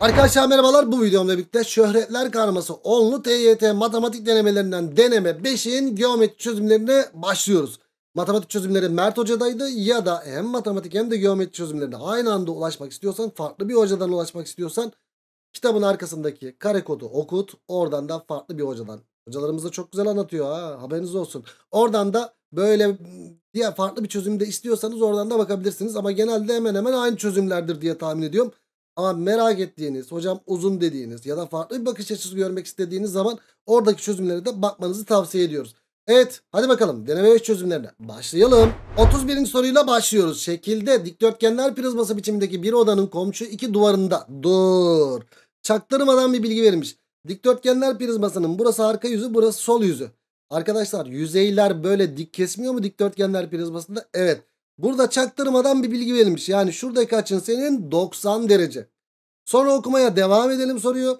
Arkadaşlar merhabalar bu videomda birlikte şöhretler karması onlu TYT matematik denemelerinden deneme 5'in geometri çözümlerine başlıyoruz. Matematik çözümleri Mert Hoca'daydı ya da hem matematik hem de geometri çözümlerine aynı anda ulaşmak istiyorsan farklı bir hocadan ulaşmak istiyorsan kitabın arkasındaki kare kodu okut oradan da farklı bir hocadan. Hocalarımız da çok güzel anlatıyor ha haberiniz olsun. Oradan da böyle diğer farklı bir çözümde istiyorsanız oradan da bakabilirsiniz ama genelde hemen hemen aynı çözümlerdir diye tahmin ediyorum. Ama merak ettiğiniz, hocam uzun dediğiniz ya da farklı bir bakış açısı görmek istediğiniz zaman oradaki çözümlere de bakmanızı tavsiye ediyoruz. Evet hadi bakalım deneme 5 çözümlerine başlayalım. 31. soruyla başlıyoruz. Şekilde dikdörtgenler prizması biçimindeki bir odanın komşu iki duvarında. Dur. Çaktırmadan bir bilgi verilmiş. Dikdörtgenler prizmasının burası arka yüzü burası sol yüzü. Arkadaşlar yüzeyler böyle dik kesmiyor mu dikdörtgenler prizmasında? Evet. Burada çaktırmadan bir bilgi verilmiş. Yani şuradaki açın senin 90 derece. Sonra okumaya devam edelim soruyor.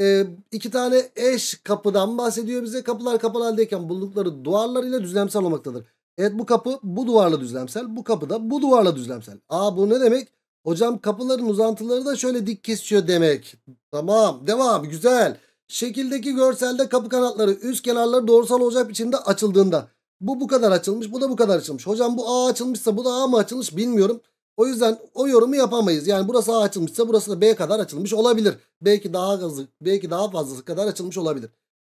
Ee, iki tane eş kapıdan bahsediyor bize. Kapılar kapalı haldeyken buldukları duvarlar ile düzlemsel olmaktadır. Evet bu kapı bu duvarla düzlemsel. Bu kapı da bu duvarla düzlemsel. Aa bu ne demek? Hocam kapıların uzantıları da şöyle dik kesiyor demek. Tamam devam güzel. Şekildeki görselde kapı kanatları üst kenarları doğrusal olacak biçimde açıldığında bu bu kadar açılmış. Bu da bu kadar açılmış. Hocam bu A açılmışsa bu da A mı açılmış bilmiyorum. O yüzden o yorumu yapamayız. Yani burası A açılmışsa burası da B kadar açılmış olabilir. Belki daha azı, belki daha fazlası kadar açılmış olabilir.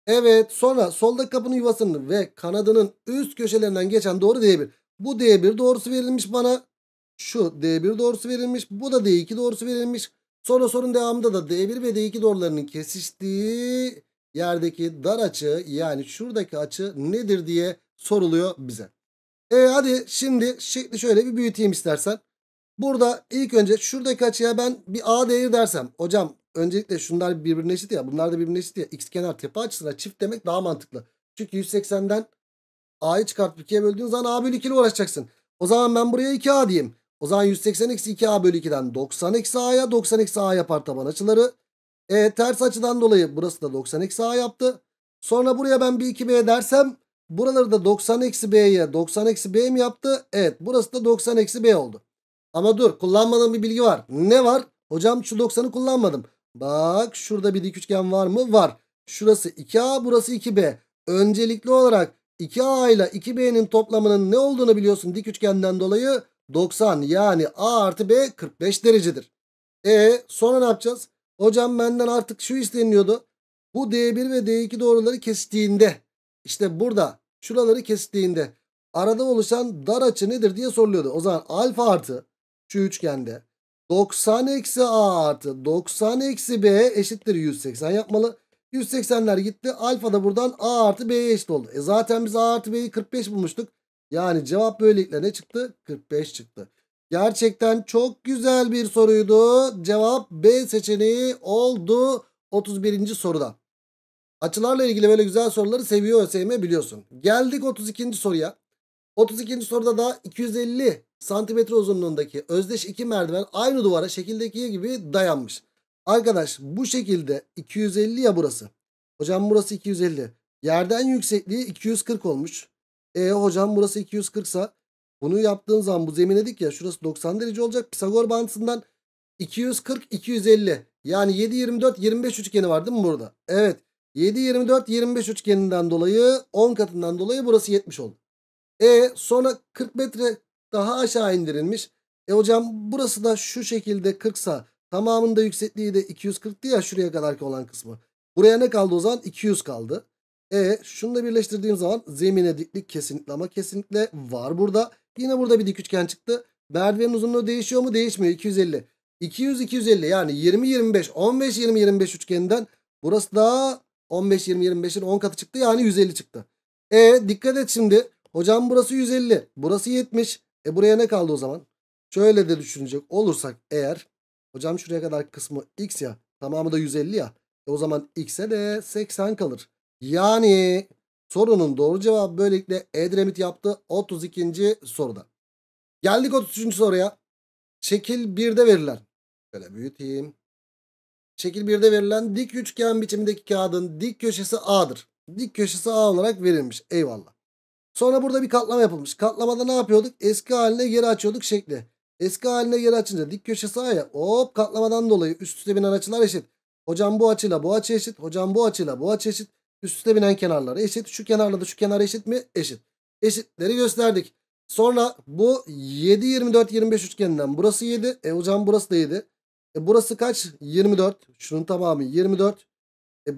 Evet sonra soldaki kapının yuvasının ve kanadının üst köşelerinden geçen doğru D1. Bu D1 doğrusu verilmiş bana. Şu D1 doğrusu verilmiş. Bu da D2 doğrusu verilmiş. Sonra sorun devamında da D1 ve D2 doğrularının kesiştiği yerdeki dar açı yani şuradaki açı nedir diye soruluyor bize. Ee hadi şimdi şekli şöyle bir büyüteyim istersen. Burada ilk önce şuradaki açıya ben bir A değeri dersem. Hocam öncelikle şunlar birbirine eşit ya. Bunlar da birbirine eşit ya. X kenar tepe açısına çift demek daha mantıklı. Çünkü 180'den A'yı çıkartıp 2'ye böldüğün zaman A bölü 2 ile uğraşacaksın. O zaman ben buraya 2A diyeyim. O zaman 180 eksi 2A bölü 2'den 90 eksi A'ya 90 eksi A yapar taban açıları. E ters açıdan dolayı burası da 90 eksi A yaptı. Sonra buraya ben bir 2B dersem Buraları da 90-B'ye 90-B mi yaptı? Evet burası da 90-B oldu. Ama dur kullanmadığım bir bilgi var. Ne var? Hocam şu 90'ı kullanmadım. Bak şurada bir dik üçgen var mı? Var. Şurası 2A burası 2B. Öncelikli olarak 2A ile 2B'nin toplamının ne olduğunu biliyorsun dik üçgenden dolayı 90 yani A artı B 45 derecedir. E sonra ne yapacağız? Hocam benden artık şu isteniyordu. Bu D1 ve D2 doğruları kestiğinde işte burada şuraları kestiğinde arada oluşan dar açı nedir diye soruluyordu. O zaman alfa artı şu üçgende 90 eksi a artı 90 eksi b eşittir 180 yapmalı. 180'ler gitti. Alfa da buradan a artı b'ye eşit oldu. E zaten biz a artı b'yi 45 bulmuştuk. Yani cevap böylelikle ne çıktı? 45 çıktı. Gerçekten çok güzel bir soruydu. Cevap B seçeneği oldu 31. soruda. Açılarla ilgili böyle güzel soruları seviyor ÖSYM biliyorsun. Geldik 32. soruya. 32. soruda da 250 santimetre uzunluğundaki özdeş iki merdiven aynı duvara şekildeki gibi dayanmış. Arkadaş bu şekilde 250 ya burası. Hocam burası 250. Yerden yüksekliği 240 olmuş. E hocam burası 240 sa bunu yaptığın zaman bu zemin dedik ya şurası 90 derece olacak. Pisagor bantısından 240 250 yani 7 24 25 üçgeni var değil mi burada? Evet. 7, 24, 25 üçgeninden dolayı 10 katından dolayı burası 70 oldu. E sonra 40 metre daha aşağı indirilmiş. E hocam burası da şu şekilde 40 tamamında yüksekliği de 240'tı ya şuraya kadarki olan kısmı. Buraya ne kaldı o zaman? 200 kaldı. E şunu da birleştirdiğim zaman zemine diklik kesinlikle ama kesinlikle var burada. Yine burada bir dik üçgen çıktı. Merdivenin uzunluğu değişiyor mu? Değişmiyor. 250. 200 250 yani 20 25 15 20 25 üçgeninden burası daha 15, 20, 25'in 10 katı çıktı. Yani 150 çıktı. E dikkat et şimdi. Hocam burası 150. Burası 70. E buraya ne kaldı o zaman? Şöyle de düşünecek olursak eğer. Hocam şuraya kadar kısmı x ya. Tamamı da 150 ya. E o zaman x'e de 80 kalır. Yani sorunun doğru cevabı böylelikle Edremit yaptı 32. soruda. Geldik 33. soruya. Şekil 1'de verilen. Şöyle büyüteyim. Şekil 1'de verilen dik üçgen biçimindeki kağıdın dik köşesi A'dır. Dik köşesi A olarak verilmiş. Eyvallah. Sonra burada bir katlama yapılmış. Katlamada ne yapıyorduk? Eski haline geri açıyorduk şekli. Eski haline geri açınca dik köşesi A'ya hop katlamadan dolayı üst üste binen açılar eşit. Hocam bu açıyla bu açı eşit. Hocam bu açıyla bu açı eşit. Üst üste binen kenarlar eşit. Şu kenarla da şu kenar eşit mi? Eşit. Eşitleri gösterdik. Sonra bu 7, 24, 25 üçgeninden burası 7. E hocam burası da 7. E burası kaç? 24. Şunun tamamı 24. E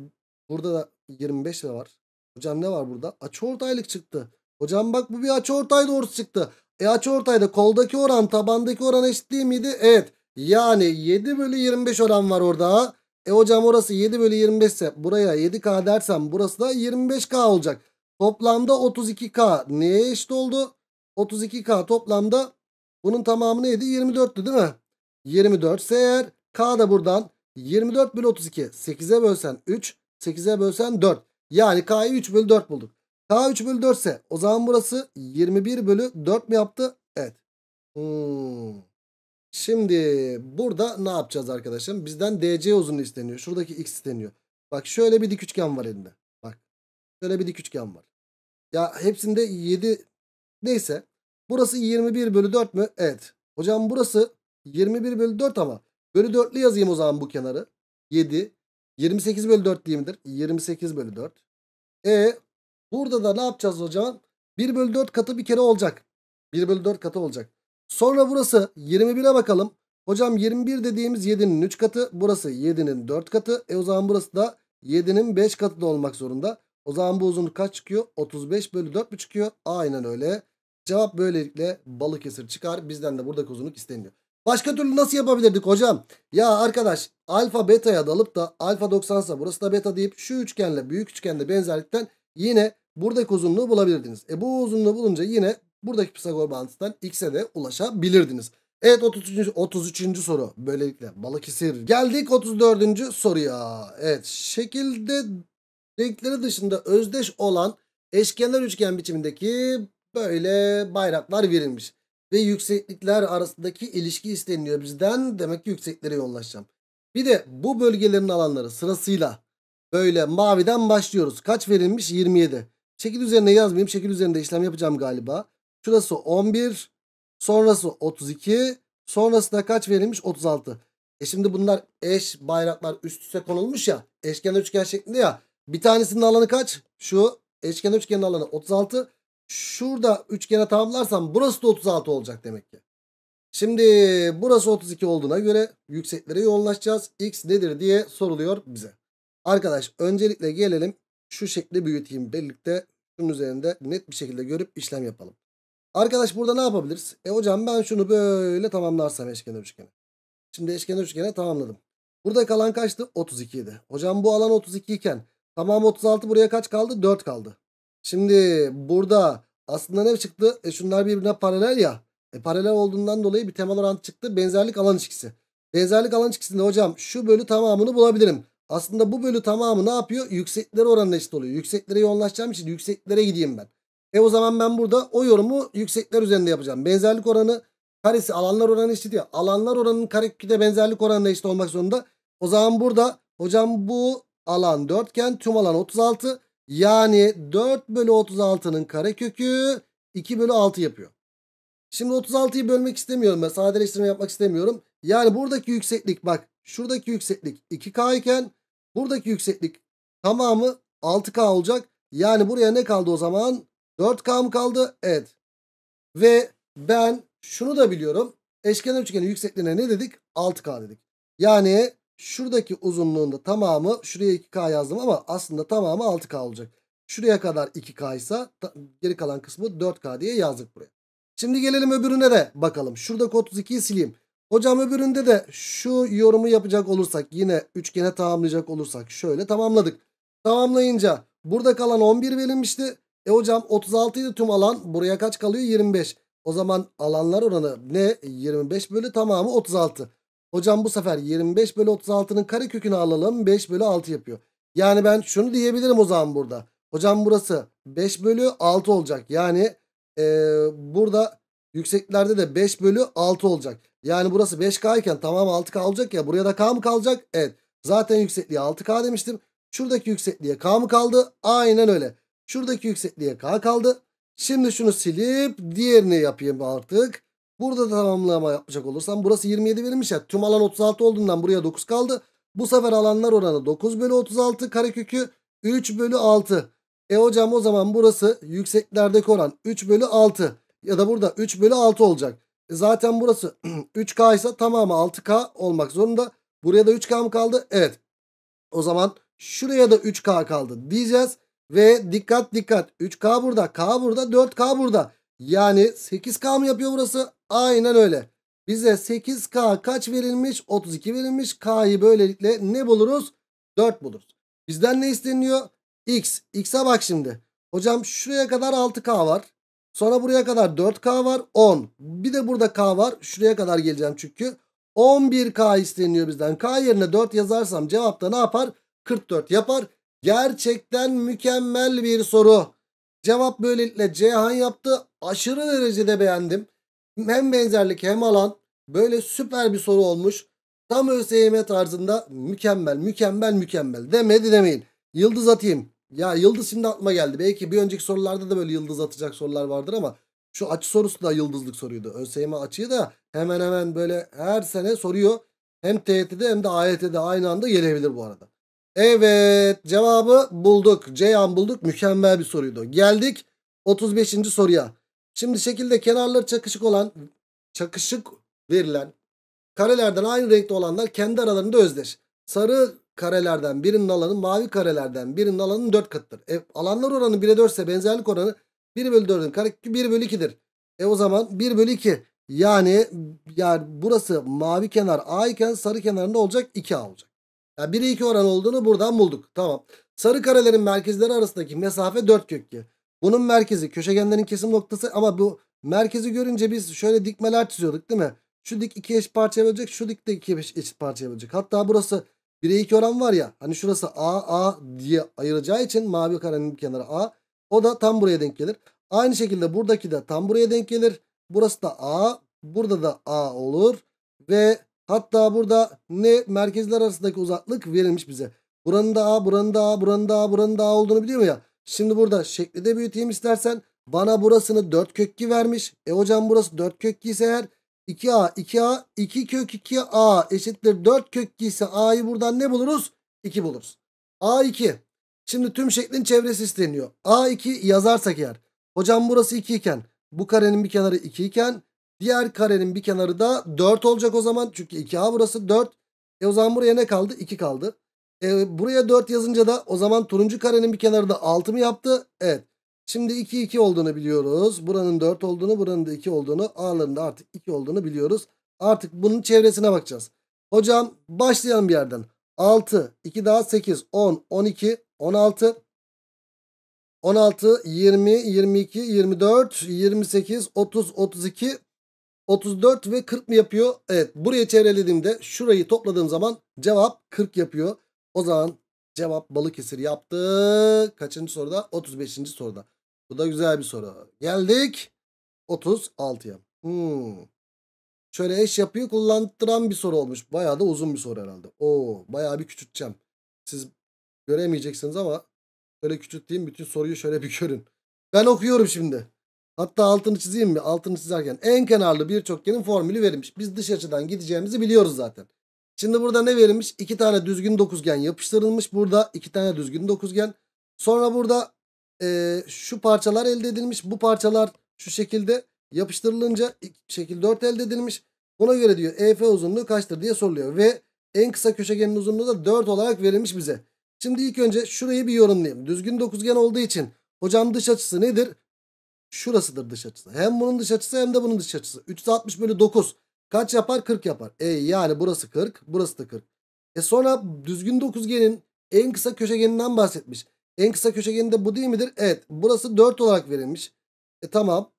burada da 25 de var. Hocam ne var burada? Açı ortaylık çıktı. Hocam bak bu bir açı ortay doğrusu çıktı. E açı ortayda koldaki oran tabandaki oran eşit değil miydi? Evet. Yani 7 bölü 25 oran var orada. E hocam orası 7 bölü 25 ise buraya 7K dersem burası da 25K olacak. Toplamda 32K neye eşit oldu? 32K toplamda bunun tamamı neydi? 24'tü değil mi? 24 ise eğer K da buradan 24 bölü 32 8'e bölsen 3 8'e bölsen 4. Yani K'yı 3 bölü 4 bulduk. K 3 bölü 4 ise o zaman burası 21 bölü 4 mi yaptı? Evet. Hmm. Şimdi burada ne yapacağız arkadaşım? Bizden DC uzunluğu isteniyor. Şuradaki x isteniyor. Bak şöyle bir dik üçgen var elinde. Bak şöyle bir dik üçgen var. Ya hepsinde 7 neyse. Burası 21 bölü 4 mü? Evet. Hocam burası 21 bölü 4 ama. Bölü 4'lü yazayım o zaman bu kenarı. 7. 28 bölü 4 diye midir? 28 bölü 4. E burada da ne yapacağız hocam? 1 bölü 4 katı bir kere olacak. 1 bölü 4 katı olacak. Sonra burası 21'e bakalım. Hocam 21 dediğimiz 7'nin 3 katı. Burası 7'nin 4 katı. E o zaman burası da 7'nin 5 katı da olmak zorunda. O zaman bu uzunluk kaç çıkıyor? 35 bölü 4 mü çıkıyor? Aynen öyle. Cevap böylelikle balık Balıkesir çıkar. Bizden de buradaki uzunluk isteniyor. Başka türlü nasıl yapabilirdik hocam? Ya arkadaş alfa beta'ya dalıp da alfa 90 ise burası da beta deyip şu üçgenle büyük üçgende benzerlikten yine buradaki uzunluğu bulabilirdiniz. E bu uzunluğu bulunca yine buradaki Pisagor bağıntısından x'e de ulaşabilirdiniz. Evet 33. 33. soru böylelikle Balıkesir. Geldik 34. soruya. Evet şekilde renkleri dışında özdeş olan eşkenar üçgen biçimindeki böyle bayraklar verilmiş ve yükseklikler arasındaki ilişki isteniliyor bizden. Demek ki yükseklere yoğunlaşacağım. Bir de bu bölgelerin alanları sırasıyla böyle maviden başlıyoruz. Kaç verilmiş? 27. Şekil üzerine yazmayayım. Şekil üzerinde işlem yapacağım galiba. Şurası 11. Sonrası 32. Sonrasında kaç verilmiş? 36. E şimdi bunlar eş bayraklar üst üste konulmuş ya. Eşkenar üçgen şeklinde ya. Bir tanesinin alanı kaç? Şu eşkenar üçgenin alanı 36. Şurada üçgene kere tamamlarsam burası da 36 olacak demek ki. Şimdi burası 32 olduğuna göre yükseklere yoğunlaşacağız. X nedir diye soruluyor bize. Arkadaş öncelikle gelelim şu şekli büyüteyim birlikte. Şunun üzerinde net bir şekilde görüp işlem yapalım. Arkadaş burada ne yapabiliriz? E hocam ben şunu böyle tamamlarsam eşkenar üçgeni. Şimdi eşkenar üçgeni tamamladım. Burada kalan kaçtı? 32 idi. Hocam bu alan 32 iken tamam 36 buraya kaç kaldı? 4 kaldı. Şimdi burada aslında ne çıktı? E şunlar birbirine paralel ya. E paralel olduğundan dolayı bir temel orantı çıktı. Benzerlik alan ilişkisi. Benzerlik alan ilişkisinde hocam şu bölü tamamını bulabilirim. Aslında bu bölü tamamı ne yapıyor? Yüksekleri oranına eşit oluyor. Yükseklere yoğunlaşacağım için yükseklere gideyim ben. E o zaman ben burada o yorumu yüksekler üzerinde yapacağım. Benzerlik oranı karesi alanlar oranı eşit ya. Alanlar oranının kareküde benzerlik oranına eşit olmak zorunda. O zaman burada hocam bu alan dörtgen tüm alan 36. Yani 4 bölü 36'nın karekökü 2 bölü 6 yapıyor. Şimdi 36'yı bölmek istemiyorum ben. Sadeleştirme yapmak istemiyorum. Yani buradaki yükseklik bak. Şuradaki yükseklik 2K iken buradaki yükseklik tamamı 6K olacak. Yani buraya ne kaldı o zaman? 4K mı kaldı? Evet. Ve ben şunu da biliyorum. Eşkenar üçgenin yüksekliğine ne dedik? 6K dedik. Yani Şuradaki uzunluğunda tamamı şuraya 2K yazdım ama aslında tamamı 6K olacak. Şuraya kadar 2K ise geri kalan kısmı 4K diye yazdık buraya. Şimdi gelelim öbürüne de bakalım. Şuradaki 32'yi sileyim. Hocam öbüründe de şu yorumu yapacak olursak yine üçgene tamamlayacak olursak şöyle tamamladık. Tamamlayınca burada kalan 11 verilmişti. E hocam 36 idi tüm alan buraya kaç kalıyor 25. O zaman alanlar oranı ne 25 bölü tamamı 36. Hocam bu sefer 25 bölü 36'nın kare kökünü alalım. 5 bölü 6 yapıyor. Yani ben şunu diyebilirim o zaman burada. Hocam burası 5 bölü 6 olacak. Yani ee, burada yükseklerde de 5 bölü 6 olacak. Yani burası 5K iken tamam 6K olacak ya. Buraya da K mı kalacak? Evet. Zaten yüksekliğe 6K demiştim. Şuradaki yüksekliğe K mı kaldı? Aynen öyle. Şuradaki yüksekliğe K kaldı. Şimdi şunu silip diğerini yapayım artık. Burada da tamamlama yapacak olursam burası 27 verilmiş ya. Tüm alan 36 olduğundan buraya 9 kaldı. Bu sefer alanlar oranı 9 bölü 36 karekökü 3 bölü 6. E hocam o zaman burası yükseklerdeki oran 3 bölü 6 ya da burada 3 bölü 6 olacak. E zaten burası 3K ise tamamı 6K olmak zorunda. Buraya da 3K mı kaldı? Evet. O zaman şuraya da 3K kaldı diyeceğiz. Ve dikkat dikkat 3K burada K burada 4K burada. Yani 8K mı yapıyor burası? Aynen öyle. Bize 8K kaç verilmiş? 32 verilmiş. K'yı böylelikle ne buluruz? 4 buluruz. Bizden ne isteniyor? X. X'e bak şimdi. Hocam şuraya kadar 6K var. Sonra buraya kadar 4K var. 10. Bir de burada K var. Şuraya kadar geleceğim çünkü. 11K isteniyor bizden. K yerine 4 yazarsam cevapta ne yapar? 44 yapar. Gerçekten mükemmel bir soru. Cevap böylelikle Ceyhan yaptı. Aşırı derecede beğendim. Hem benzerlik hem alan. Böyle süper bir soru olmuş. Tam ÖSYM tarzında mükemmel mükemmel mükemmel demedi demeyin. Yıldız atayım. Ya yıldız şimdi atma geldi. Belki bir önceki sorularda da böyle yıldız atacak sorular vardır ama şu açı sorusu da yıldızlık soruydu. ÖSYM açıyı da hemen hemen böyle her sene soruyor. Hem TYT'de hem de AYT'de aynı anda gelebilir bu arada. Evet cevabı bulduk. Ceyhan bulduk. Mükemmel bir soruydu. Geldik 35. soruya. Şimdi şekilde kenarları çakışık olan çakışık verilen karelerden aynı renkte olanlar kendi aralarında özdeş. Sarı karelerden birinin alanı mavi karelerden birinin alanının 4 katıdır. E, alanlar oranı 1'e 4 ise benzerlik oranı 1 bölü 4'ün kareki 1 bölü 2'dir. E o zaman 1 bölü 2 yani, yani burası mavi kenar A iken sarı kenar ne olacak? 2A olacak. Yani 1'e 2 oran olduğunu buradan bulduk. Tamam. Sarı karelerin merkezleri arasındaki mesafe 4 kökü. Bunun merkezi köşegenlerin kesim noktası ama bu merkezi görünce biz şöyle dikmeler çiziyorduk değil mi? Şu dik 2 eşit parçaya bölecek. Şu dik de 2 eşit parçaya bölecek. Hatta burası 1'e 2 oran var ya. Hani şurası A A diye ayıracağı için mavi karenin bir kenarı A. O da tam buraya denk gelir. Aynı şekilde buradaki de tam buraya denk gelir. Burası da A. Burada da A olur. Ve Hatta burada ne merkezler arasındaki uzaklık verilmiş bize. Buranın da A, buranın da A, buranın da A, buranın da A olduğunu biliyor mu ya? Şimdi burada şekli de büyüteyim istersen. Bana burasını 4 kök 2 vermiş. E hocam burası 4 kök 2 ise eğer 2A, 2A, 2 kök 2A eşittir 4 kök 2 ise A'yı buradan ne buluruz? 2 buluruz. A2. Şimdi tüm şeklin çevresi isteniyor. A2 yazarsak eğer. Hocam burası 2 iken bu karenin bir kenarı 2 iken Diğer karenin bir kenarı da 4 olacak o zaman. Çünkü 2A burası 4. E o zaman buraya ne kaldı? 2 kaldı. E buraya 4 yazınca da o zaman turuncu karenin bir kenarı da 6 mı yaptı? Evet. Şimdi 2 2 olduğunu biliyoruz. Buranın 4 olduğunu, buranın da 2 olduğunu, A'ların da artık 2 olduğunu biliyoruz. Artık bunun çevresine bakacağız. Hocam başlayalım bir yerden. 6, 2 daha 8, 10, 12, 16, 16, 20, 22, 24, 28, 30, 32, 34 ve 40 mı yapıyor? Evet buraya çevrelediğimde şurayı topladığım zaman cevap 40 yapıyor. O zaman cevap Balıkesir yaptı. Kaçıncı soruda? 35. soruda. Bu da güzel bir soru. Geldik 36'ya. Hmm. Şöyle eş yapıyı kullandıran bir soru olmuş. Bayağı da uzun bir soru herhalde. Oo, bayağı bir küçülteceğim. Siz göremeyeceksiniz ama böyle küçülteyim. Bütün soruyu şöyle bir görün. Ben okuyorum şimdi. Hatta altını çizeyim mi? Altını çizerken en kenarlı bir çokgenin formülü verilmiş. Biz dış açıdan gideceğimizi biliyoruz zaten. Şimdi burada ne verilmiş? İki tane düzgün dokuzgen yapıştırılmış. Burada iki tane düzgün dokuzgen. Sonra burada e, şu parçalar elde edilmiş. Bu parçalar şu şekilde yapıştırılınca şekil 4 elde edilmiş. Buna göre diyor EF uzunluğu kaçtır diye soruluyor. Ve en kısa köşegenin uzunluğu da 4 olarak verilmiş bize. Şimdi ilk önce şurayı bir yorumlayayım. Düzgün dokuzgen olduğu için hocam dış açısı nedir? Şurasıdır dış açısı. Hem bunun dış açısı hem de bunun dış açısı. 360 bölü 9. Kaç yapar? 40 yapar. E yani burası 40. Burası da 40. E sonra düzgün dokuzgenin en kısa köşegeninden bahsetmiş. En kısa köşegeni de bu değil midir? Evet. Burası 4 olarak verilmiş. E tamam.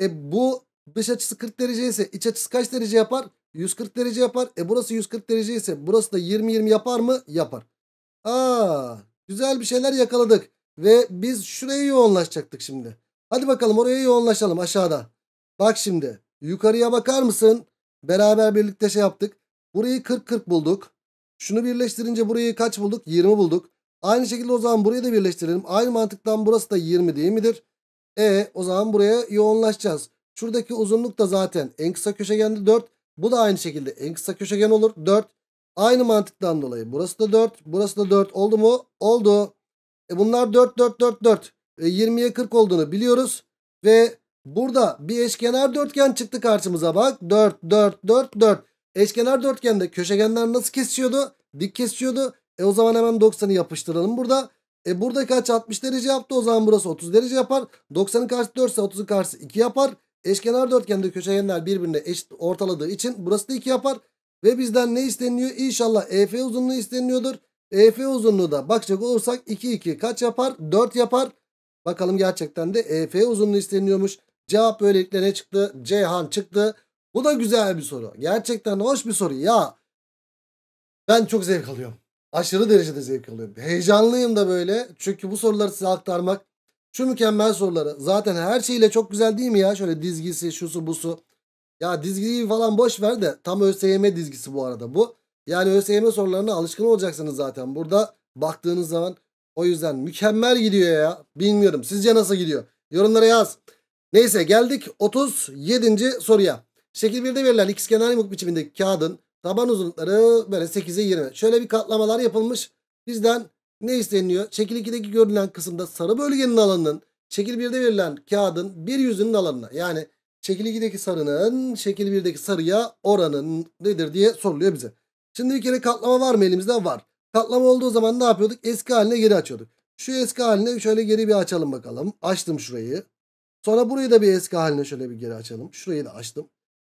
E bu dış açısı 40 derece ise iç açısı kaç derece yapar? 140 derece yapar. E burası 140 derece ise burası da 20-20 yapar mı? Yapar. Aa, güzel bir şeyler yakaladık. Ve biz şuraya yoğunlaşacaktık şimdi. Hadi bakalım oraya yoğunlaşalım aşağıda. Bak şimdi yukarıya bakar mısın? Beraber birlikte şey yaptık. Burayı 40-40 bulduk. Şunu birleştirince burayı kaç bulduk? 20 bulduk. Aynı şekilde o zaman burayı da birleştirelim. Aynı mantıktan burası da 20 değil midir? E o zaman buraya yoğunlaşacağız. Şuradaki uzunluk da zaten en kısa köşegende 4. Bu da aynı şekilde en kısa köşegen olur 4. Aynı mantıktan dolayı burası da 4. Burası da 4 oldu mu? Oldu. E bunlar 4 4 4 4. 20'ye e, 40 olduğunu biliyoruz. Ve burada bir eşkenar dörtgen çıktı karşımıza bak. 4, 4, 4, 4. Eşkenar dörtgende köşegenler nasıl kesiyordu? Dik kesiyordu. E o zaman hemen 90'ı yapıştıralım burada. E burada kaç 60 derece yaptı o zaman burası 30 derece yapar. 90'ın karşısı 4 ise 30'un karşısı 2 yapar. Eşkenar dörtgende köşegenler birbirine eşit ortaladığı için burası da 2 yapar. Ve bizden ne isteniyor? İnşallah EF uzunluğu isteniyordur. EF uzunluğu da bakacak olursak 2 2 kaç yapar? 4 yapar. Bakalım gerçekten de EF uzunluğu isteniyormuş. Cevap böylelikle ne çıktı? Ceyhan çıktı. Bu da güzel bir soru. Gerçekten hoş bir soru. Ya ben çok zevk alıyorum. Aşırı derecede zevk alıyorum. Heyecanlıyım da böyle. Çünkü bu soruları size aktarmak şu mükemmel soruları. Zaten her şeyle çok güzel değil mi ya? Şöyle dizgisi, şusu, busu. Ya dizgiyi falan boş ver de tam ÖSYM dizgisi bu arada bu. Yani ÖSYM sorularına alışkın olacaksınız zaten. Burada baktığınız zaman o yüzden mükemmel gidiyor ya. Bilmiyorum sizce nasıl gidiyor? Yorumlara yaz. Neyse geldik 37. soruya. Şekil 1'de verilen x kenar yamuk biçimindeki kağıdın taban uzunlukları böyle 8'e 20. Şöyle bir katlamalar yapılmış. Bizden ne isteniliyor? Şekil 2'deki görülen kısımda sarı bölgenin alanının şekil 1'de verilen kağıdın bir yüzünün alanına yani şekil 2'deki sarının şekil 1'deki sarıya oranın nedir diye soruluyor bize. Şimdi bir kere katlama var mı elimizde? Var. Katlama olduğu zaman ne yapıyorduk? Eski haline geri açıyorduk. Şu eski haline şöyle geri bir açalım bakalım. Açtım şurayı. Sonra burayı da bir eski haline şöyle bir geri açalım. Şurayı da açtım.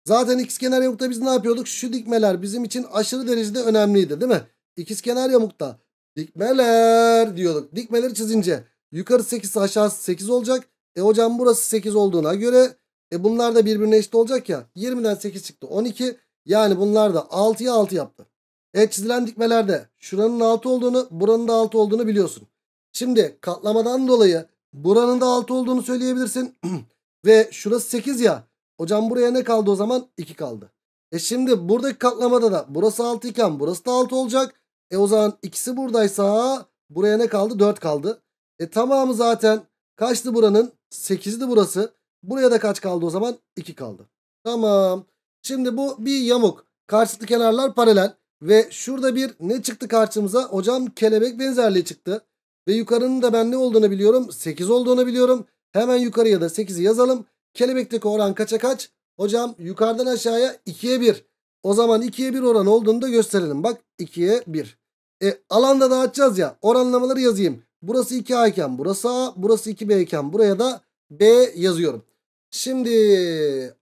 Zaten ikizkenar yamukta biz ne yapıyorduk? Şu dikmeler bizim için aşırı derecede önemliydi değil mi? İkizkenar yamukta dikmeler diyorduk. Dikmeleri çizince yukarı 8 aşağı 8 olacak. E hocam burası 8 olduğuna göre e bunlar da birbirine eşit olacak ya. 20'den 8 çıktı 12. Yani bunlar da 6'ya 6 yaptı. E çizilen dikmelerde şuranın 6 olduğunu buranın da 6 olduğunu biliyorsun. Şimdi katlamadan dolayı buranın da 6 olduğunu söyleyebilirsin. Ve şurası 8 ya. Hocam buraya ne kaldı o zaman? 2 kaldı. E şimdi buradaki katlamada da burası 6 iken burası da 6 olacak. E o zaman ikisi buradaysa buraya ne kaldı? 4 kaldı. E tamamı zaten kaçtı buranın? 8'di burası. Buraya da kaç kaldı o zaman? 2 kaldı. Tamam. Şimdi bu bir yamuk. Karşılıklı kenarlar paralel. Ve şurada bir ne çıktı karşımıza? Hocam kelebek benzerliği çıktı. Ve yukarının da ben ne olduğunu biliyorum. 8 olduğunu biliyorum. Hemen yukarıya da 8'i yazalım. Kelebekteki oran kaça kaç? Hocam yukarıdan aşağıya 2'ye 1. O zaman 2'ye 1 oran olduğunu da gösterelim. Bak 2'ye 1. E, alanda dağıtacağız ya. Oranlamaları yazayım. Burası 2A iken burası A. Burası 2B iken buraya da B yazıyorum. Şimdi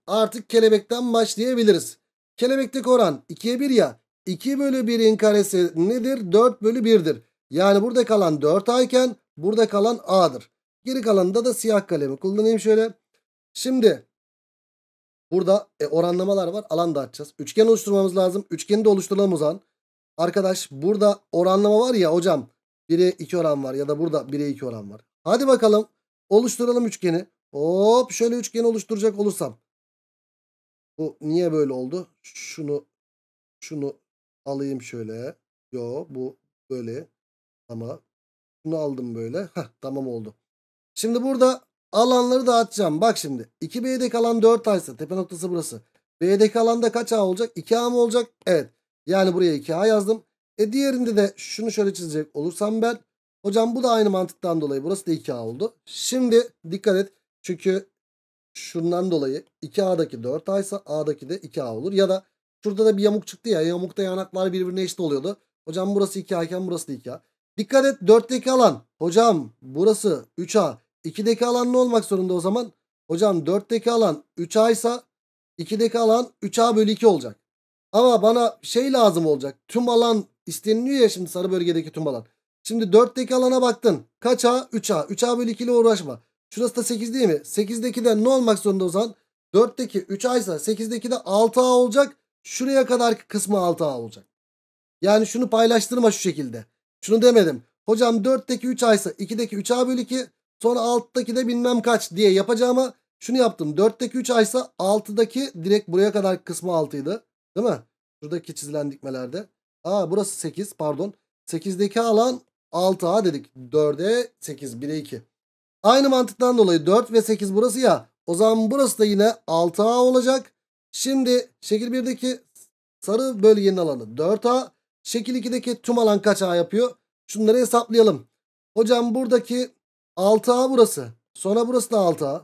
artık kelebekten başlayabiliriz. Kelebekteki oran 2'ye 1 ya. 2 bölü 1'in karesi nedir? 4 bölü 1'dir. Yani burada kalan 4 ayken burada kalan A'dır. Geri kalanında da siyah kalemi kullanayım şöyle. Şimdi burada e, oranlamalar var. Alan da açacağız. Üçgen oluşturmamız lazım. Üçgeni de oluşturalım o zaman. Arkadaş burada oranlama var ya hocam. 1'e 2 oran var ya da burada 1'e 2 oran var. Hadi bakalım oluşturalım üçgeni. Hop şöyle üçgeni oluşturacak olursam. Bu niye böyle oldu? Şunu şunu alayım şöyle. Yo bu böyle ama bunu aldım böyle. Heh, tamam oldu. Şimdi burada alanları da dağıtacağım. Bak şimdi 2B'deki alan 4A tepe noktası burası. B'deki alanda kaç A olacak? 2A mı olacak? Evet. Yani buraya 2A yazdım. E diğerinde de şunu şöyle çizecek olursam ben. Hocam bu da aynı mantıktan dolayı. Burası da 2A oldu. Şimdi dikkat et. Çünkü şundan dolayı 2A'daki 4A ise A'daki de 2A olur. Ya da Şurada da bir yamuk çıktı ya. Yamukta yanaklar birbirine eşit oluyordu. Hocam burası 2A'yken burası da 2A. Dikkat et 4'teki alan. Hocam burası 3A. 2'deki alan ne olmak zorunda o zaman? Hocam 4'teki alan 3A ise 2'deki alan 3A bölü 2 olacak. Ama bana şey lazım olacak. Tüm alan isteniliyor ya şimdi sarı bölgedeki tüm alan. Şimdi 4'teki alana baktın. Kaç A? 3A. 3A bölü 2 ile uğraşma. Şurası da 8 değil mi? 8'deki de ne olmak zorunda o zaman? 4'teki 3A ise 8'deki de 6A olacak şuraya kadar kısmı 6A olacak. Yani şunu paylaştırma şu şekilde. Şunu demedim. Hocam 4'teki 3A ise 2'deki 3A bölü 2 sonra alttaki de bilmem kaç diye yapacağıma şunu yaptım. 4'teki 3A ise 6'daki direkt buraya kadar kısmı 6'ydı. Değil mi? Şuradaki çizilen dikmelerde. Aa burası 8 pardon. 8'deki alan 6A dedik. 4'e 8 1'e 2. Aynı mantıktan dolayı 4 ve 8 burası ya. O zaman burası da yine 6A olacak. Şimdi şekil 1'deki sarı bölgenin alanı 4A. Şekil 2'deki tüm alan kaç A yapıyor? Şunları hesaplayalım. Hocam buradaki 6A burası. Sonra burası da 6A.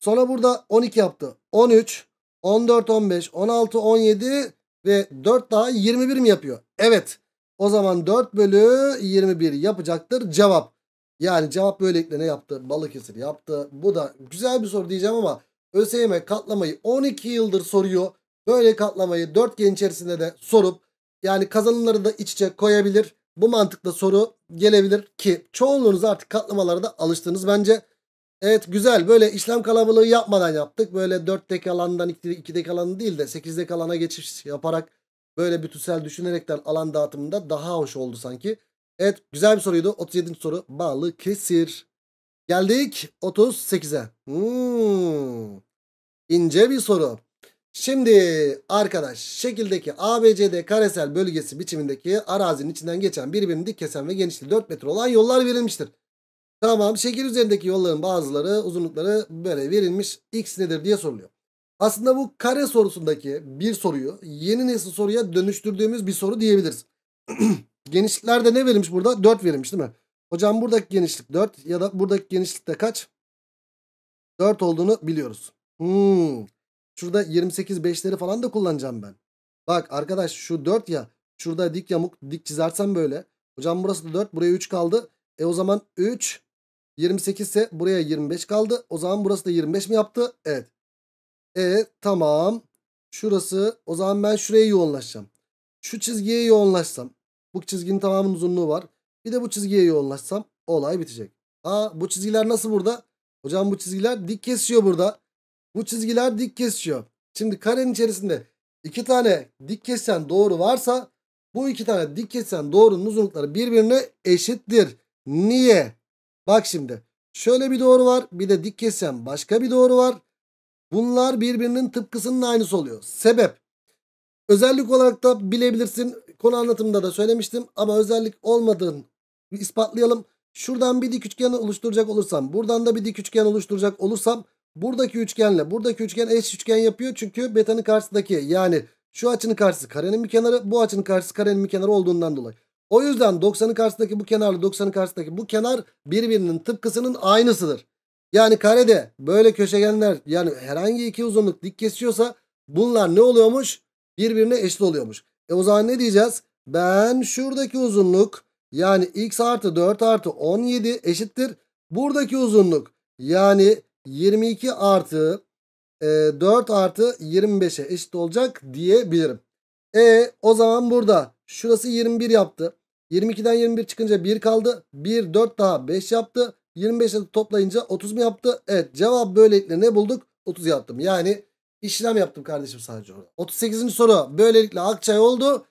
Sonra burada 12 yaptı. 13, 14, 15, 16, 17 ve 4 daha 21 mi yapıyor? Evet. O zaman 4 bölü 21 yapacaktır cevap. Yani cevap böylelikle ne yaptı? Balıkesir yaptı. Bu da güzel bir soru diyeceğim ama ÖSYM katlamayı 12 yıldır soruyor. Böyle katlamayı 4 gen içerisinde de sorup yani kazanımları da iç içe koyabilir. Bu mantıkla soru gelebilir ki çoğunluğunuz artık katlamalarda alıştınız bence. Evet güzel böyle işlem kalabalığı yapmadan yaptık. Böyle 4'teki alandan 2'deki alanı değil de 8'deki alana geçiş yaparak böyle bütünsel düşünerekten alan dağıtımında daha hoş oldu sanki. Evet güzel bir soruydu. 37. soru bağlı kesir. Geldik 38'e. Hmm. İnce bir soru. Şimdi arkadaş şekildeki ABCD karesel bölgesi biçimindeki arazinin içinden geçen birbirini dik kesen ve genişliği 4 metre olan yollar verilmiştir. Tamam şekil üzerindeki yolların bazıları uzunlukları böyle verilmiş. X nedir diye soruluyor. Aslında bu kare sorusundaki bir soruyu yeni nesil soruya dönüştürdüğümüz bir soru diyebiliriz. Genişliklerde ne verilmiş burada? 4 verilmiş değil mi? Hocam buradaki genişlik 4 ya da buradaki genişlik de kaç? 4 olduğunu biliyoruz. Hmm. Şurada 28 5'leri falan da kullanacağım ben. Bak arkadaş şu 4 ya. Şurada dik yamuk dik çizersem böyle. Hocam burası da 4 buraya 3 kaldı. E o zaman 3 28 ise buraya 25 kaldı. O zaman burası da 25 mi yaptı? Evet. E tamam. Şurası o zaman ben şuraya yoğunlaşacağım. Şu çizgiye yoğunlaşsam. Bu çizginin tamamının uzunluğu var. Bir de bu çizgiye yoğunlaşsam olay bitecek. Aa bu çizgiler nasıl burada? Hocam bu çizgiler dik kesiyor burada. Bu çizgiler dik kesiyor. Şimdi karenin içerisinde iki tane dik kesen doğru varsa bu iki tane dik kesen doğrunun uzunlukları birbirine eşittir. Niye? Bak şimdi şöyle bir doğru var bir de dik kesen başka bir doğru var. Bunlar birbirinin tıpkısının aynısı oluyor. Sebep özellik olarak da bilebilirsin konu anlatımında da söylemiştim ama özellik olmadığın bir ispatlayalım. Şuradan bir dik üçgen oluşturacak olursam. Buradan da bir dik üçgen oluşturacak olursam. Buradaki üçgenle buradaki üçgen eş üçgen yapıyor. Çünkü betanın karşısındaki yani şu açının karşısı karenin bir kenarı. Bu açının karşısı karenin bir kenarı olduğundan dolayı. O yüzden 90'ın karşısındaki bu kenarla 90'ın karşısındaki bu kenar birbirinin tıpkısının aynısıdır. Yani karede böyle köşegenler yani herhangi iki uzunluk dik kesiyorsa bunlar ne oluyormuş? Birbirine eşit oluyormuş. E o zaman ne diyeceğiz? Ben şuradaki uzunluk yani x artı 4 artı 17 eşittir. Buradaki uzunluk yani 22 artı e, 4 artı 25'e eşit olacak diyebilirim. E o zaman burada şurası 21 yaptı. 22'den 21 çıkınca 1 kaldı. 1 4 daha 5 yaptı. 25'e toplayınca 30 mu yaptı? Evet cevap böylelikle ne bulduk? 30 yaptım. Yani işlem yaptım kardeşim sadece orada. 38. soru böylelikle Akçay oldu.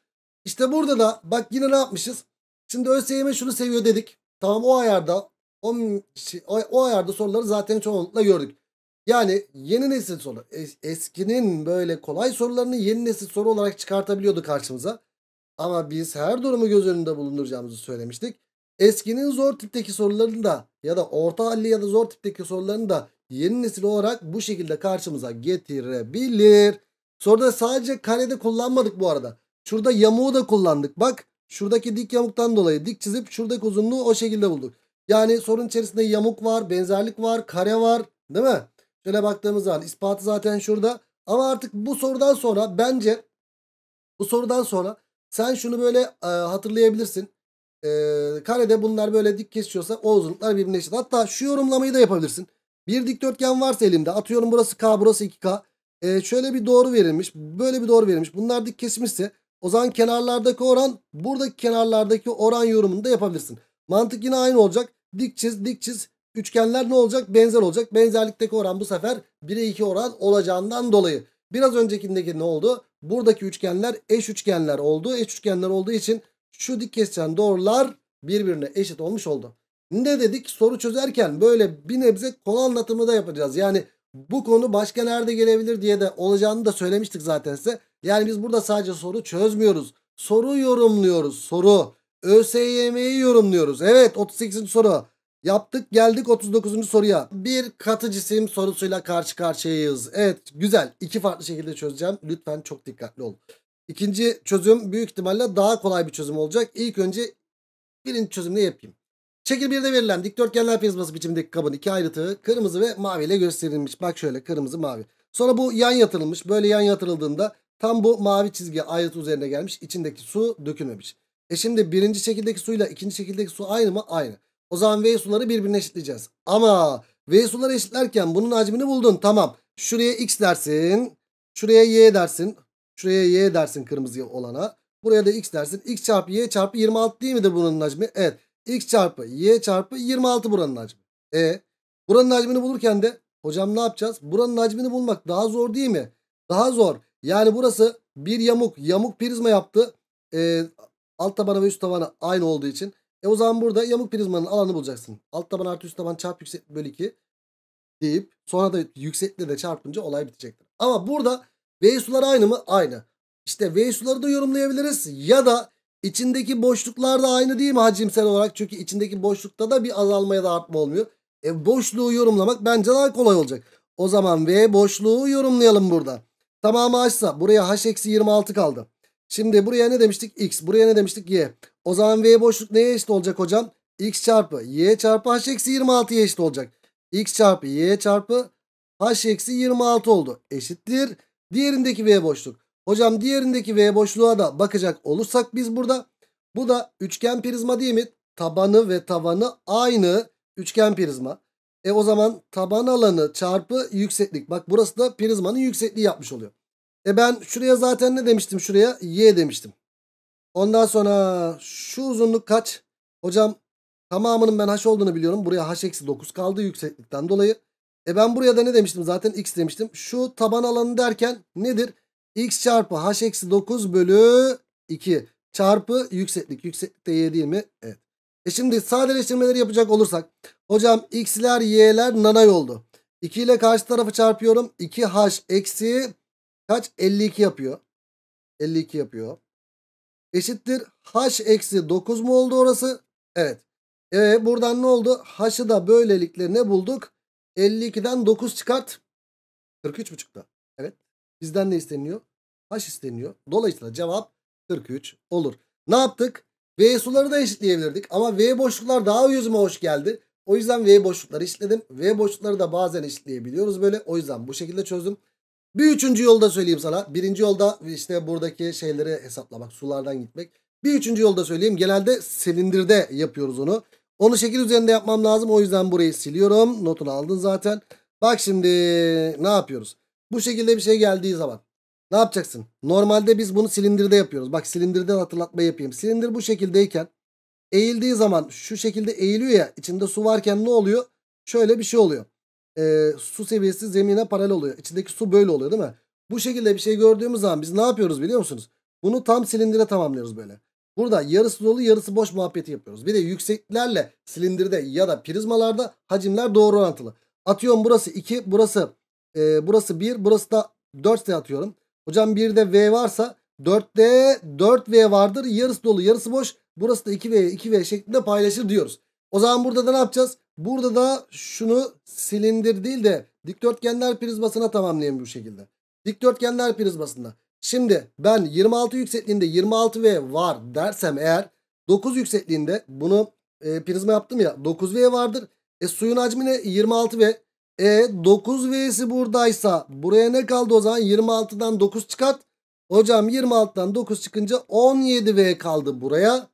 İşte burada da bak yine ne yapmışız? Şimdi ÖSYM şunu seviyor dedik. Tamam o ayarda şey, o, o, ayarda soruları zaten çoğunlukla gördük. Yani yeni nesil soru eskinin böyle kolay sorularını yeni nesil soru olarak çıkartabiliyordu karşımıza. Ama biz her durumu göz önünde bulunduracağımızı söylemiştik. Eskinin zor tipteki sorularını da ya da orta halli ya da zor tipteki sorularını da yeni nesil olarak bu şekilde karşımıza getirebilir. Soruda sadece karede kullanmadık bu arada. Şurada yamuğu da kullandık. Bak Şuradaki dik yamuktan dolayı dik çizip şuradaki uzunluğu o şekilde bulduk. Yani sorun içerisinde yamuk var, benzerlik var, kare var değil mi? Şöyle baktığımız zaman ispatı zaten şurada. Ama artık bu sorudan sonra bence bu sorudan sonra sen şunu böyle e, hatırlayabilirsin. E, karede bunlar böyle dik kesiyorsa o uzunluklar birbirine eşit. Hatta şu yorumlamayı da yapabilirsin. Bir dikdörtgen varsa elimde atıyorum burası K burası 2K. E, şöyle bir doğru verilmiş böyle bir doğru verilmiş bunlar dik kesmişse o zaman kenarlardaki oran buradaki kenarlardaki oran yorumunu da yapabilirsin. Mantık yine aynı olacak. Dik çiz dik çiz. Üçgenler ne olacak? Benzer olacak. Benzerlikteki oran bu sefer 1'e 2 oran olacağından dolayı. Biraz öncekindeki ne oldu? Buradaki üçgenler eş üçgenler oldu. Eş üçgenler olduğu için şu dik kesişen doğrular birbirine eşit olmuş oldu. Ne dedik? Soru çözerken böyle bir nebze konu anlatımı da yapacağız. Yani bu konu başka nerede gelebilir diye de olacağını da söylemiştik zaten size. Yani biz burada sadece soru çözmüyoruz. Soru yorumluyoruz. Soru. ÖSYM'yi yorumluyoruz. Evet 38. soru. Yaptık geldik 39. soruya. Bir katı cisim sorusuyla karşı karşıyayız. Evet güzel. İki farklı şekilde çözeceğim. Lütfen çok dikkatli olun. İkinci çözüm büyük ihtimalle daha kolay bir çözüm olacak. İlk önce birinci çözümle yapayım. Şekil 1'de verilen dikdörtgenler prizması biçimindeki kabın iki ayrıtığı kırmızı ve mavi ile gösterilmiş. Bak şöyle kırmızı mavi. Sonra bu yan yatırılmış. Böyle yan yatırıldığında tam bu mavi çizgi ayrıtı üzerine gelmiş. İçindeki su dökülmemiş. E şimdi birinci şekildeki suyla ikinci şekildeki su aynı mı? Aynı. O zaman V suları birbirine eşitleyeceğiz. Ama V suları eşitlerken bunun hacmini buldun. Tamam. Şuraya X dersin. Şuraya Y dersin. Şuraya Y dersin kırmızı olana. Buraya da X dersin. X çarpı Y çarpı 26 değil midir bunun hacmi? Evet x çarpı y çarpı 26 buranın hacmi. E buranın hacmini bulurken de hocam ne yapacağız? Buranın hacmini bulmak daha zor değil mi? Daha zor. Yani burası bir yamuk. Yamuk prizma yaptı. E, alt tabanı ve üst tabanı aynı olduğu için. E o zaman burada yamuk prizmanın alanı bulacaksın. Alt taban artı üst taban çarp yükseklik bölü 2 deyip sonra da yükseklikle de çarpınca olay bitecektir. Ama burada V suları aynı mı? Aynı. İşte V suları da yorumlayabiliriz ya da İçindeki boşluklar da aynı değil mi hacimsel olarak? Çünkü içindeki boşlukta da bir azalma ya da artma olmuyor. E boşluğu yorumlamak bence daha kolay olacak. O zaman V boşluğu yorumlayalım burada. Tamamı H'sa buraya H eksi 26 kaldı. Şimdi buraya ne demiştik? X. Buraya ne demiştik? Y. O zaman V boşluk neye eşit olacak hocam? X çarpı Y çarpı H eksi 26'ya eşit olacak. X çarpı Y çarpı H eksi 26 oldu. Eşittir. Diğerindeki V boşluk. Hocam diğerindeki V boşluğa da bakacak olursak biz burada bu da üçgen prizma değil mi? Tabanı ve tavanı aynı üçgen prizma. E o zaman taban alanı çarpı yükseklik. Bak burası da prizmanın yüksekliği yapmış oluyor. E ben şuraya zaten ne demiştim? Şuraya y demiştim. Ondan sonra şu uzunluk kaç? Hocam tamamının ben h olduğunu biliyorum. Buraya h eksi 9 kaldı yükseklikten dolayı. E ben buraya da ne demiştim? Zaten x demiştim. Şu taban alanı derken nedir? x çarpı h eksi 9 bölü 2 çarpı yükseklik. Yükseklik de y değil mi? Evet. E şimdi sadeleştirmeleri yapacak olursak. Hocam x'ler y'ler nanay oldu. 2 ile karşı tarafı çarpıyorum. 2h eksi kaç? 52 yapıyor. 52 yapıyor. Eşittir. h eksi 9 mu oldu orası? Evet. E buradan ne oldu? h'ı da böylelikle ne bulduk? 52'den 9 çıkart. 43 43.5'da. Evet. Bizden ne isteniyor? H isteniyor. Dolayısıyla cevap 43 olur. Ne yaptık? V suları da eşitleyebilirdik. Ama V boşluklar daha yüzüme hoş geldi. O yüzden V boşlukları eşitledim. V boşlukları da bazen eşitleyebiliyoruz böyle. O yüzden bu şekilde çözdüm. Bir üçüncü yolda söyleyeyim sana. Birinci yolda işte buradaki şeyleri hesaplamak. Sulardan gitmek. Bir üçüncü yolda söyleyeyim. Genelde silindirde yapıyoruz onu. Onu şekil üzerinde yapmam lazım. O yüzden burayı siliyorum. Notunu aldın zaten. Bak şimdi ne yapıyoruz? Bu şekilde bir şey geldiği zaman ne yapacaksın? Normalde biz bunu silindirde yapıyoruz. Bak silindirden hatırlatma yapayım. Silindir bu şekildeyken eğildiği zaman şu şekilde eğiliyor ya içinde su varken ne oluyor? Şöyle bir şey oluyor. Ee, su seviyesi zemine paralel oluyor. İçindeki su böyle oluyor değil mi? Bu şekilde bir şey gördüğümüz zaman biz ne yapıyoruz biliyor musunuz? Bunu tam silindire tamamlıyoruz böyle. Burada yarısı dolu yarısı boş muhabbeti yapıyoruz. Bir de yükseklerle silindirde ya da prizmalarda hacimler doğru orantılı. Atıyorum burası 2 burası e, burası 1. Burası da 4S atıyorum. Hocam 1'de V varsa 4'te 4V vardır. Yarısı dolu yarısı boş. Burası da 2V 2V şeklinde paylaşır diyoruz. O zaman burada da ne yapacağız? Burada da şunu silindir değil de dikdörtgenler prizmasına tamamlayayım bu şekilde. Dikdörtgenler prizmasında. Şimdi ben 26 yüksekliğinde 26V var dersem eğer 9 yüksekliğinde bunu e, prizma yaptım ya 9V vardır. E suyun hacmi ne? 26V. E 9 V'si buradaysa buraya ne kaldı o zaman? 26'dan 9 çıkart. Hocam 26'dan 9 çıkınca 17 V kaldı buraya.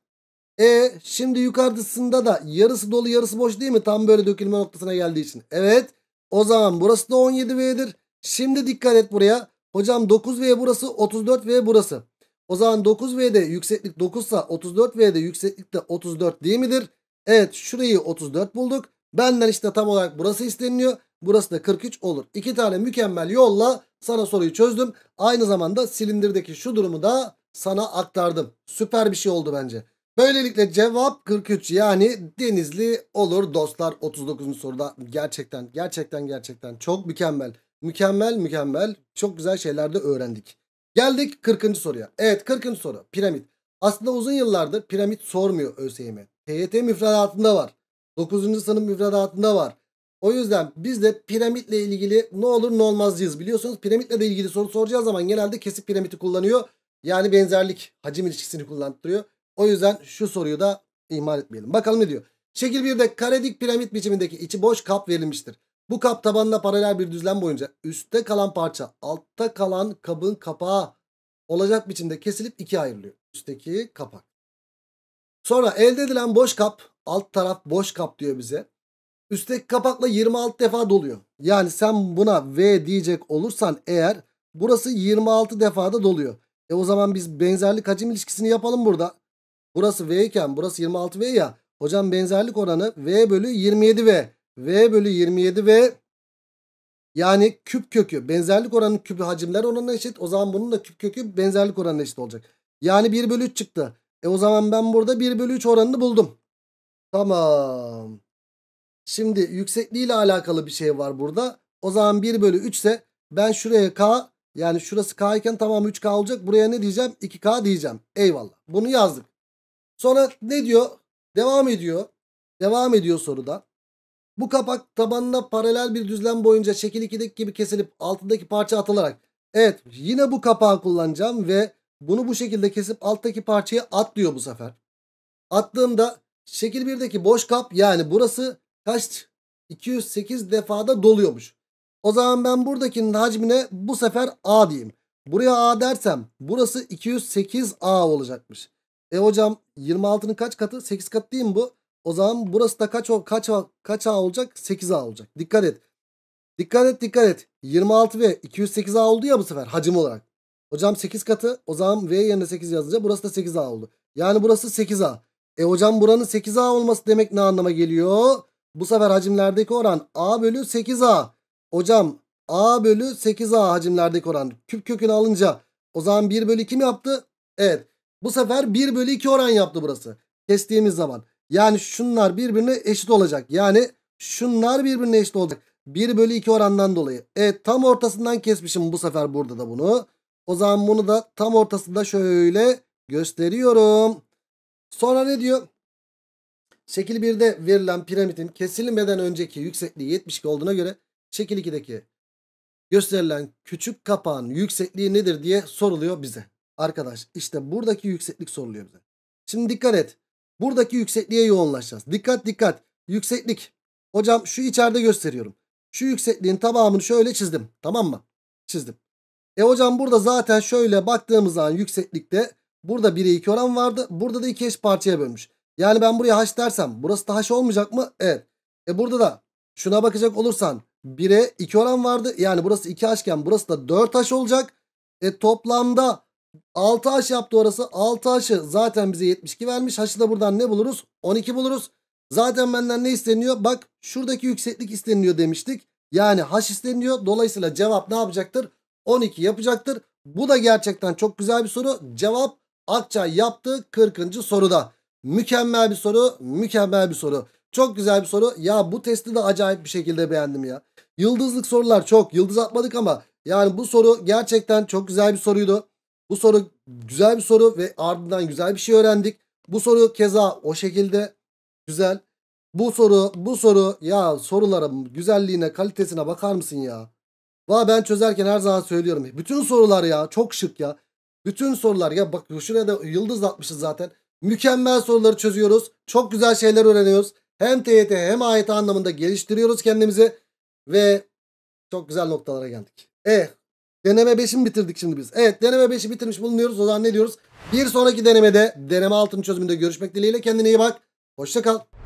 E şimdi yukarısında da yarısı dolu yarısı boş değil mi? Tam böyle dökülme noktasına geldiği için. Evet. O zaman burası da 17 V'dir. Şimdi dikkat et buraya. Hocam 9 V burası 34 V burası. O zaman 9 V'de yükseklik 9 sa 34 V'de yükseklik de 34 değil midir? Evet şurayı 34 bulduk. Benden işte tam olarak burası isteniliyor. Burası da 43 olur. İki tane mükemmel yolla sana soruyu çözdüm. Aynı zamanda silindirdeki şu durumu da sana aktardım. Süper bir şey oldu bence. Böylelikle cevap 43 yani Denizli olur dostlar 39. soruda. Gerçekten gerçekten gerçekten çok mükemmel. Mükemmel mükemmel çok güzel şeyler de öğrendik. Geldik 40. soruya. Evet 40. soru piramit. Aslında uzun yıllardır piramit sormuyor ÖSYM. TYT müfredatında var. 9. sınıf müfredatında var. O yüzden biz de piramitle ilgili ne olur ne olmazcıyız biliyorsunuz. Piramitle de ilgili soru soracağı zaman genelde kesip piramidi kullanıyor. Yani benzerlik hacim ilişkisini kullandırıyor. O yüzden şu soruyu da ihmal etmeyelim. Bakalım ne diyor. Şekil 1'de karedik piramit biçimindeki içi boş kap verilmiştir. Bu kap tabanına paralel bir düzlem boyunca üstte kalan parça altta kalan kabın kapağı olacak biçimde kesilip ikiye ayrılıyor. Üstteki kapak. Sonra elde edilen boş kap alt taraf boş kap diyor bize. Üstteki kapakla 26 defa doluyor. Yani sen buna V diyecek olursan eğer burası 26 defada doluyor. E o zaman biz benzerlik hacim ilişkisini yapalım burada. Burası V iken burası 26V ya. Hocam benzerlik oranı V bölü 27V. V bölü 27V yani küp kökü. Benzerlik oranı küpü hacimler oranına eşit. O zaman bunun da küp kökü benzerlik oranına eşit olacak. Yani 1 bölü 3 çıktı. E o zaman ben burada 1 bölü 3 oranını buldum. Tamam. Şimdi yüksekliği ile alakalı bir şey var burada. O zaman 1 bölü 3 ise ben şuraya k yani şurası k iken tamam 3k olacak. Buraya ne diyeceğim? 2k diyeceğim. Eyvallah. Bunu yazdık. Sonra ne diyor? Devam ediyor. Devam ediyor soruda. Bu kapak tabanına paralel bir düzlem boyunca şekil 2'deki gibi kesilip altındaki parça atılarak. Evet yine bu kapağı kullanacağım ve bunu bu şekilde kesip alttaki parçayı atlıyor bu sefer. Attığımda şekil 1'deki boş kap yani burası kaç 208 defada doluyormuş. O zaman ben buradakinin hacmine bu sefer A diyeyim. Buraya A dersem burası 208 A olacakmış. E hocam 26'nın kaç katı? 8 kat değil mi bu? O zaman burası da kaç kaç kaç A olacak? 8 A olacak. Dikkat et. Dikkat et dikkat et. 26 ve 208 A oldu ya bu sefer hacim olarak. Hocam 8 katı o zaman V yerine 8 yazınca burası da 8A oldu. Yani burası 8A. E hocam buranın 8A olması demek ne anlama geliyor? Bu sefer hacimlerdeki oran A bölü 8A. Hocam A bölü 8A hacimlerdeki oran. Küp kökünü alınca o zaman 1 bölü 2 mi yaptı? Evet. Bu sefer 1 bölü 2 oran yaptı burası. Kestiğimiz zaman. Yani şunlar birbirine eşit olacak. Yani şunlar birbirine eşit olacak. 1 bölü 2 orandan dolayı. Evet tam ortasından kesmişim bu sefer burada da bunu. O zaman bunu da tam ortasında şöyle gösteriyorum. Sonra ne diyor? Şekil 1'de verilen piramidin kesilmeden önceki yüksekliği 72 olduğuna göre şekil 2'deki gösterilen küçük kapağın yüksekliği nedir diye soruluyor bize. Arkadaş işte buradaki yükseklik soruluyor bize. Şimdi dikkat et. Buradaki yüksekliğe yoğunlaşacağız. Dikkat dikkat. Yükseklik. Hocam şu içeride gösteriyorum. Şu yüksekliğin tamamını şöyle çizdim. Tamam mı? Çizdim. E hocam burada zaten şöyle baktığımız zaman yükseklikte burada 1'e 2 oran vardı. Burada da 2 eş parçaya bölmüş. Yani ben buraya haş dersem burası da haş olmayacak mı? Evet. E burada da şuna bakacak olursan 1'e 2 oran vardı. Yani burası 2 haşken burası da 4 haş olacak. E toplamda 6 haş yaptı orası. 6 haşı zaten bize 72 vermiş. Haşı da buradan ne buluruz? 12 buluruz. Zaten benden ne isteniyor? Bak şuradaki yükseklik isteniyor demiştik. Yani haş isteniyor. Dolayısıyla cevap ne yapacaktır? 12 yapacaktır. Bu da gerçekten çok güzel bir soru. Cevap Akçay yaptı 40. soruda. Mükemmel bir soru. Mükemmel bir soru. Çok güzel bir soru. Ya bu testi de acayip bir şekilde beğendim ya. Yıldızlık sorular çok. Yıldız atmadık ama yani bu soru gerçekten çok güzel bir soruydu. Bu soru güzel bir soru ve ardından güzel bir şey öğrendik. Bu soru keza o şekilde güzel. Bu soru bu soru ya soruların güzelliğine kalitesine bakar mısın ya? Valla ben çözerken her zaman söylüyorum. Bütün sorular ya çok şık ya. Bütün sorular ya bak şuraya da yıldız atmışız zaten. Mükemmel soruları çözüyoruz. Çok güzel şeyler öğreniyoruz. Hem TYT hem AYT anlamında geliştiriyoruz kendimizi. Ve çok güzel noktalara geldik. E, deneme 5'i bitirdik şimdi biz? Evet deneme 5'i bitirmiş bulunuyoruz. O zaman ne diyoruz? Bir sonraki denemede deneme altın çözümünde görüşmek dileğiyle. Kendine iyi bak. Hoşça kal.